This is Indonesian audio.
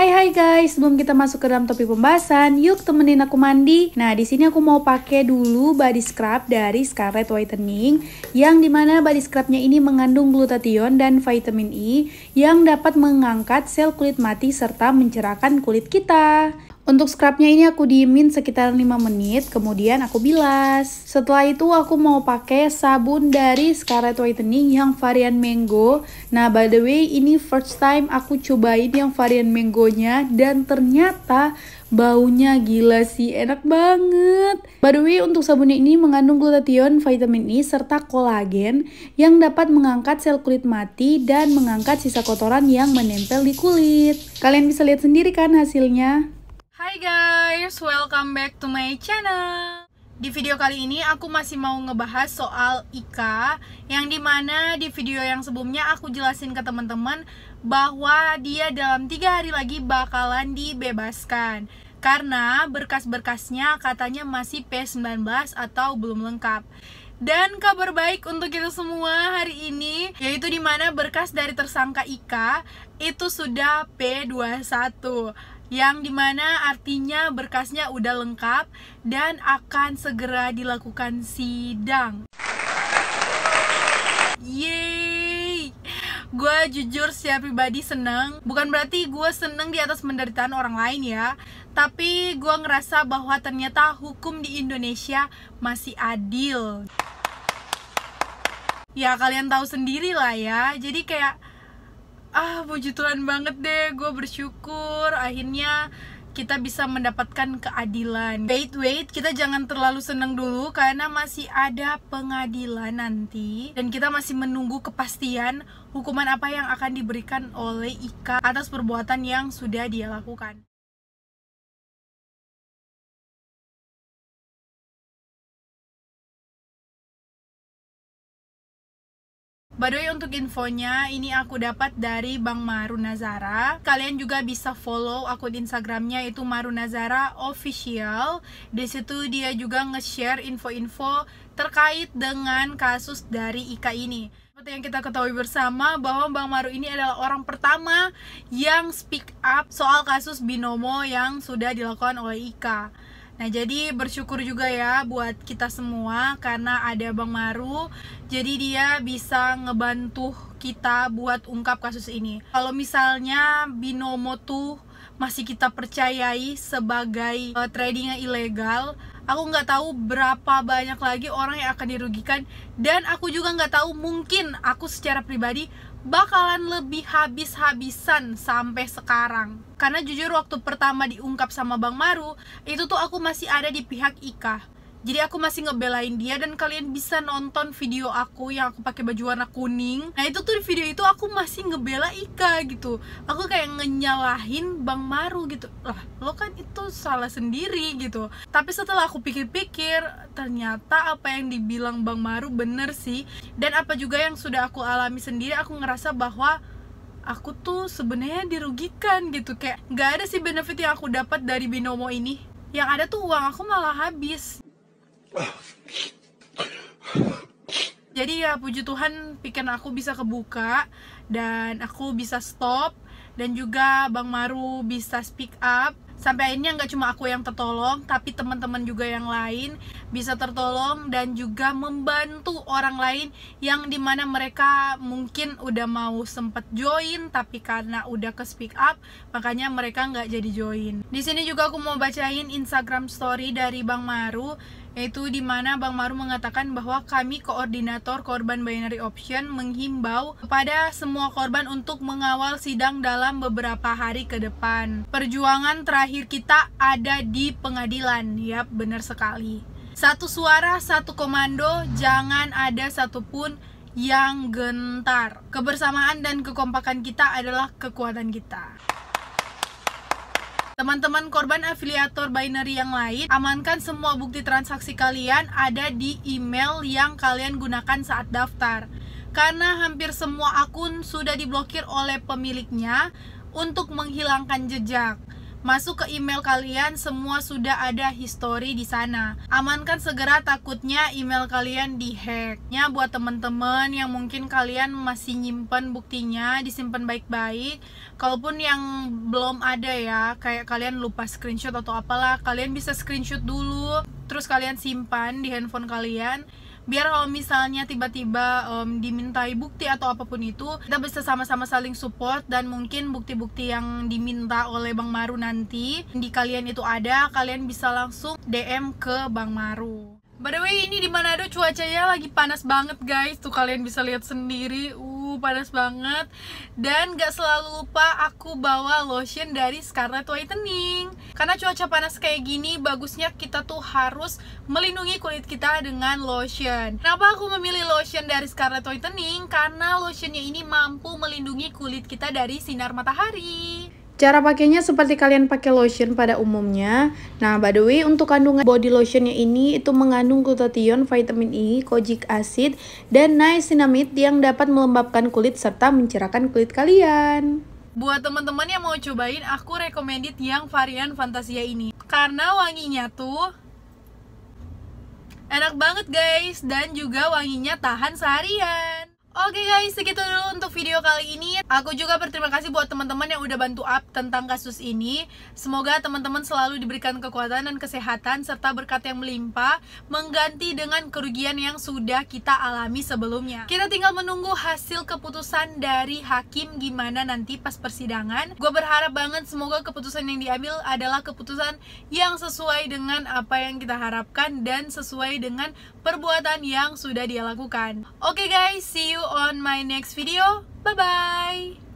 Hai hai guys, sebelum kita masuk ke dalam topik pembahasan, yuk temenin aku mandi. Nah, di sini aku mau pakai dulu body scrub dari Scarlett Whitening yang dimana body scrubnya ini mengandung glutathione dan vitamin E yang dapat mengangkat sel kulit mati serta mencerahkan kulit kita. Untuk scrubnya ini aku diemin sekitar 5 menit, kemudian aku bilas. Setelah itu aku mau pakai sabun dari Scarlet Whitening yang varian mango. Nah, by the way, ini first time aku cobain yang varian mangonya dan ternyata Baunya gila sih, enak banget. By the way, untuk sabunnya ini mengandung glutathione, vitamin E, serta kolagen yang dapat mengangkat sel kulit mati dan mengangkat sisa kotoran yang menempel di kulit. Kalian bisa lihat sendiri kan hasilnya. Hai guys, welcome back to my channel Di video kali ini aku masih mau ngebahas soal Ika Yang dimana di video yang sebelumnya aku jelasin ke teman-teman Bahwa dia dalam tiga hari lagi bakalan dibebaskan karena berkas-berkasnya katanya masih P19 atau belum lengkap. Dan kabar baik untuk kita semua hari ini Yaitu dimana berkas dari tersangka Ika Itu sudah P21 Yang dimana artinya berkasnya udah lengkap Dan akan segera dilakukan sidang Yeay gue jujur secara pribadi seneng bukan berarti gue seneng di atas penderitaan orang lain ya tapi gue ngerasa bahwa ternyata hukum di Indonesia masih adil ya kalian tahu sendiri lah ya jadi kayak ah puji Tuhan banget deh gue bersyukur akhirnya kita bisa mendapatkan keadilan. Wait, wait, kita jangan terlalu senang dulu karena masih ada pengadilan nanti dan kita masih menunggu kepastian hukuman apa yang akan diberikan oleh Ika atas perbuatan yang sudah dia lakukan. By the way untuk infonya ini aku dapat dari Bang Marunazara Kalian juga bisa follow akun Instagramnya itu Marunazara official. Di situ dia juga nge-share info-info terkait dengan kasus dari Ika ini. Seperti yang kita ketahui bersama bahwa Bang Maru ini adalah orang pertama yang speak up soal kasus binomo yang sudah dilakukan oleh Ika. Nah, jadi bersyukur juga ya buat kita semua karena ada Bang Maru. Jadi dia bisa ngebantu kita buat ungkap kasus ini. Kalau misalnya Binomo tuh masih kita percayai sebagai uh, tradingnya ilegal, aku nggak tahu berapa banyak lagi orang yang akan dirugikan dan aku juga nggak tahu mungkin aku secara pribadi bakalan lebih habis-habisan sampai sekarang. Karena jujur waktu pertama diungkap sama Bang Maru, itu tuh aku masih ada di pihak Ika jadi aku masih ngebelain dia dan kalian bisa nonton video aku yang aku pakai baju warna kuning nah itu tuh di video itu aku masih ngebela Ika gitu aku kayak ngenyalahin Bang Maru gitu lah lo kan itu salah sendiri gitu tapi setelah aku pikir-pikir ternyata apa yang dibilang Bang Maru bener sih dan apa juga yang sudah aku alami sendiri aku ngerasa bahwa aku tuh sebenarnya dirugikan gitu kayak nggak ada sih benefit yang aku dapat dari binomo ini yang ada tuh uang aku malah habis jadi ya puji Tuhan pikiran aku bisa kebuka dan aku bisa stop dan juga Bang Maru bisa speak up sampai akhirnya nggak cuma aku yang tertolong tapi teman-teman juga yang lain bisa tertolong dan juga membantu orang lain yang dimana mereka mungkin udah mau sempet join tapi karena udah ke speak up makanya mereka nggak jadi join di sini juga aku mau bacain Instagram story dari Bang Maru yaitu di mana Bang Maru mengatakan bahwa kami koordinator korban binary option menghimbau kepada semua korban untuk mengawal sidang dalam beberapa hari ke depan. Perjuangan terakhir kita ada di pengadilan. ya benar sekali. Satu suara, satu komando, jangan ada satupun yang gentar. Kebersamaan dan kekompakan kita adalah kekuatan kita. Teman-teman korban afiliator binary yang lain, amankan semua bukti transaksi kalian ada di email yang kalian gunakan saat daftar. Karena hampir semua akun sudah diblokir oleh pemiliknya untuk menghilangkan jejak. Masuk ke email kalian, semua sudah ada history di sana. Amankan segera takutnya email kalian dihacknya buat temen-temen yang mungkin kalian masih nyimpen buktinya, disimpan baik-baik. Kalaupun yang belum ada ya, kayak kalian lupa screenshot atau apalah, kalian bisa screenshot dulu, terus kalian simpan di handphone kalian biar kalau misalnya tiba-tiba um, dimintai bukti atau apapun itu kita bisa sama-sama saling support dan mungkin bukti-bukti yang diminta oleh Bang Maru nanti di kalian itu ada kalian bisa langsung DM ke Bang Maru By the way, ini di Manado cuacanya lagi panas banget guys. Tuh kalian bisa lihat sendiri panas banget dan gak selalu lupa aku bawa lotion dari Scarlett Whitening karena cuaca panas kayak gini bagusnya kita tuh harus melindungi kulit kita dengan lotion kenapa aku memilih lotion dari Scarlett Whitening karena lotionnya ini mampu melindungi kulit kita dari sinar matahari Cara pakainya seperti kalian pakai lotion pada umumnya. Nah, by the way, untuk kandungan body lotionnya ini itu mengandung glutathione, vitamin E, kojic acid, dan niacinamide yang dapat melembabkan kulit serta mencerahkan kulit kalian. Buat teman-teman yang mau cobain, aku recommended yang varian Fantasia ini. Karena wanginya tuh enak banget guys, dan juga wanginya tahan seharian. Oke okay guys, segitu dulu untuk video kali ini. Aku juga berterima kasih buat teman-teman yang udah bantu up tentang kasus ini. Semoga teman-teman selalu diberikan kekuatan dan kesehatan serta berkat yang melimpah mengganti dengan kerugian yang sudah kita alami sebelumnya. Kita tinggal menunggu hasil keputusan dari hakim gimana nanti pas persidangan. Gue berharap banget semoga keputusan yang diambil adalah keputusan yang sesuai dengan apa yang kita harapkan dan sesuai dengan perbuatan yang sudah dia lakukan. Oke okay guys, see you on my next video. Bye-bye!